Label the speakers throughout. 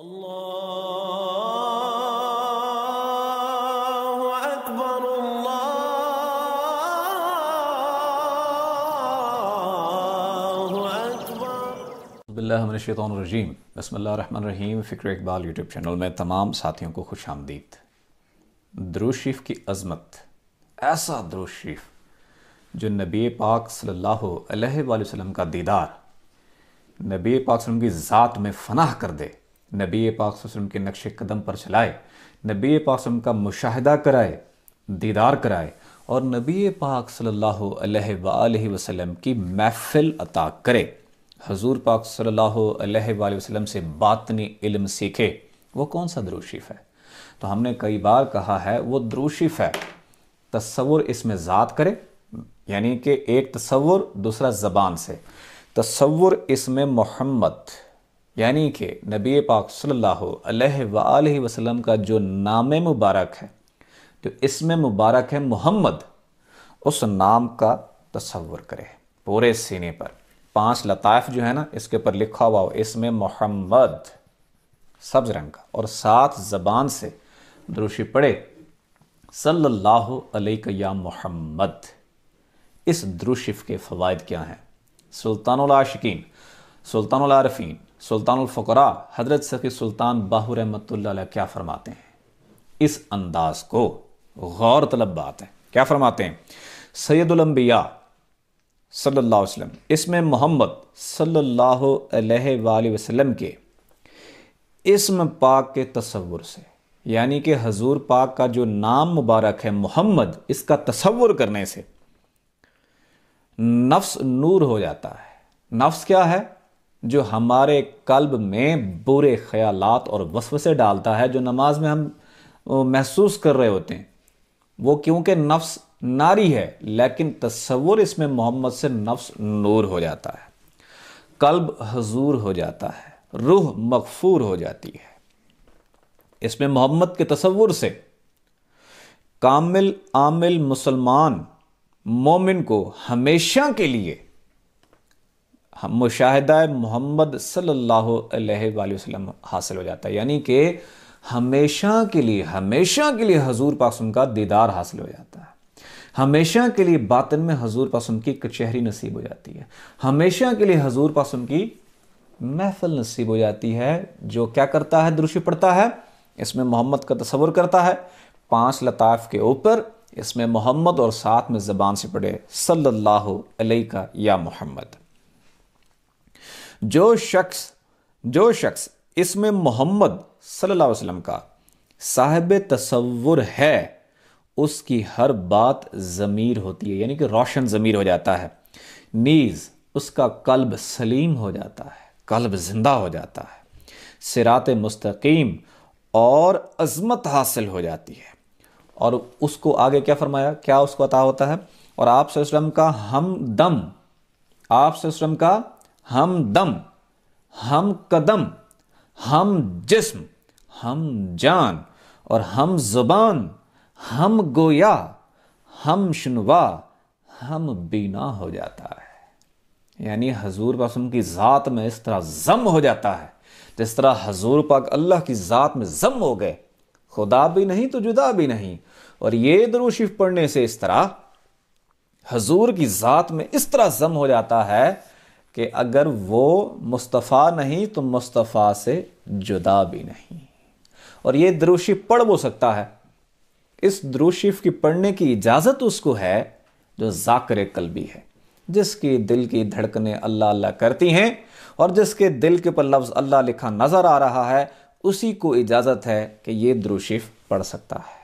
Speaker 1: الله
Speaker 2: बसमल run रहीम फ़िक्र Iqbal YouTube channel में तमाम साथियों को खुश आमदीद द्रोशीफ की अज़मत ऐसा द्रोशीफ जो नबी पाक सल्लल्लाहु अलैहि का दीदार नबी पाक वसल्लम की ज़ात में फ़नाह कर दे नबी पाक वसलम के नक्श कदम पर चलाए नबी पाक वसलम का मुशाहिदा कराए दीदार कराए और नबी पाक सल्लल्लाहु अलैहि वसल्लम की महफिल अता करे हजूर पाक सल्लल्लाहु अलैहि वसल्लम से बातनी इल्म सीखे वो कौन सा द्रोशीफ है तो हमने कई बार कहा है वो द्रोशीफ है तस्वुर इसमें ज़ात करे यानी कि एक तस्वुर दूसरा ज़बान से तस्वुर इसमें मोहम्मद यानी कि नबी पाक सल्लल्लाहु अलैहि वसल्लम का जो नाम मुबारक है जो इसमें मुबारक है मोहम्मद उस नाम का तस्वर करें पूरे सीने पर पांच लताइफ जो है ना इसके ऊपर लिखा हुआ हो इसमें मोहम्मद सब्ज रंग का और सात जबान से द्रोशी पढ़े सल्लल्लाहु अलैहि या मोहम्मद इस द्रुशिफ के फ़वाद क्या हैं सुल्तान आशिकीन सुल्तान आरफीन सुल्तानफ़रा हज़रत सखी सुल्तान बाहू रहमत क्या फ़रमाते हैं इस अंदाज़ को गौर तलब बात है क्या फ़रमाते हैं सैदुलम्बिया सल्ला वसलम इसमें मोहम्मद सल्ला वसलम के इसम पाक के तस्वुर से यानी कि हजूर पाक का जो नाम मुबारक है मोहम्मद इसका तस्वुर करने से नफ्स नूर हो जाता है नफ्स क्या है जो हमारे कल्ब में बुरे ख्यालात और वसवसे डालता है जो नमाज में हम महसूस कर रहे होते हैं वो क्योंकि नफ्स नारी है लेकिन तस्वुर इसमें मोहम्मद से नफ्स नूर हो जाता है कल्ब हजूर हो जाता है रूह मकफूर हो जाती है इसमें मोहम्मद के तस्वुर से कामिल आमिल मुसलमान मोमिन को हमेशा के लिए हम मोहम्मद सल्लल्लाहु वसल्लम हासिल हो जाता है यानी कि हमेशा के लिए हमेशा के लिए हजूर पासम का दीदार हासिल हो जाता है हमेशा के लिए बातन में हजूर पासम की कचहरी नसीब हो जाती है हमेशा के लिए हजूर पासम की महफल नसीब हो जाती है जो क्या करता है दृश्य पड़ता है इसमें मोहम्मद का तस्वर करता है पांच लताफ के ऊपर इसमें मोहम्मद और साथ में ज़बान से पढ़े सल्लल्लाहु अलैहि का या मोहम्मद जो शख्स जो शख्स इसमें मोहम्मद सल्लल्लाहु अलैहि वसल्लम का साहब तस्वुर है उसकी हर बात ज़मीर होती है यानी कि रोशन ज़मीर हो जाता है नीज़ उसका कल्ब सलीम हो जाता है कल्ब ज़िंदा हो जाता है सिरात मुस्तकीम और अज़मत हासिल हो जाती है और उसको आगे क्या फरमाया क्या उसको अता होता है और आप का हम दम आप का हम दम हम कदम हम जिस्म हम जान और हम जुबान हम गोया हम शनवा हम बीना हो जाता है यानी हजूर पासम की ज़ात में इस तरह ज़म हो जाता है जिस तरह हजूर पाक अल्लाह की ज़ात में ज़म हो गए खुदा भी नहीं तो जुदा भी नहीं और ये दरूशिफ पढ़ने से इस तरह हजूर की ज़ात में इस तरह ज़म हो जाता है कि अगर वो मुस्तफ़ा नहीं तो मुस्तफ़ा से जुदा भी नहीं और ये द्रूशी पढ़ वो सकता है इस द्रूशिफ की पढ़ने की इजाज़त उसको है जो जाकर कलबी है जिसकी दिल की धड़कने अल्लाह अल्लाह करती हैं और जिसके दिल के ऊपर लफ्ज़ अल्लाह लिखा नज़र आ रहा है उसी को इजाज़त है कि ये द्रूशिफ पढ़ सकता है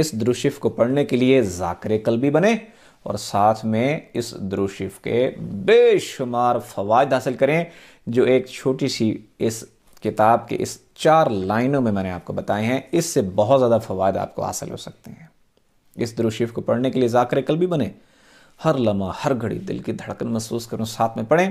Speaker 2: इस द्रुशिफ को पढ़ने के लिए जाकर कलबी बने और साथ में इस द्रोशिफ के बेशुमार फ़वाद हासिल करें जो एक छोटी सी इस किताब के इस चार लाइनों में मैंने आपको बताए हैं इससे बहुत ज़्यादा फ़वाद आपको हासिल हो सकते हैं इस द्रोशिफ को पढ़ने के लिए जाकर कल भी बने हर लम्हा हर घड़ी दिल की धड़कन महसूस करूँ साथ में पढ़ें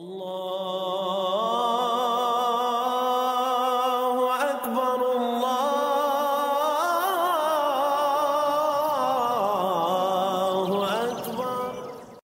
Speaker 1: Allah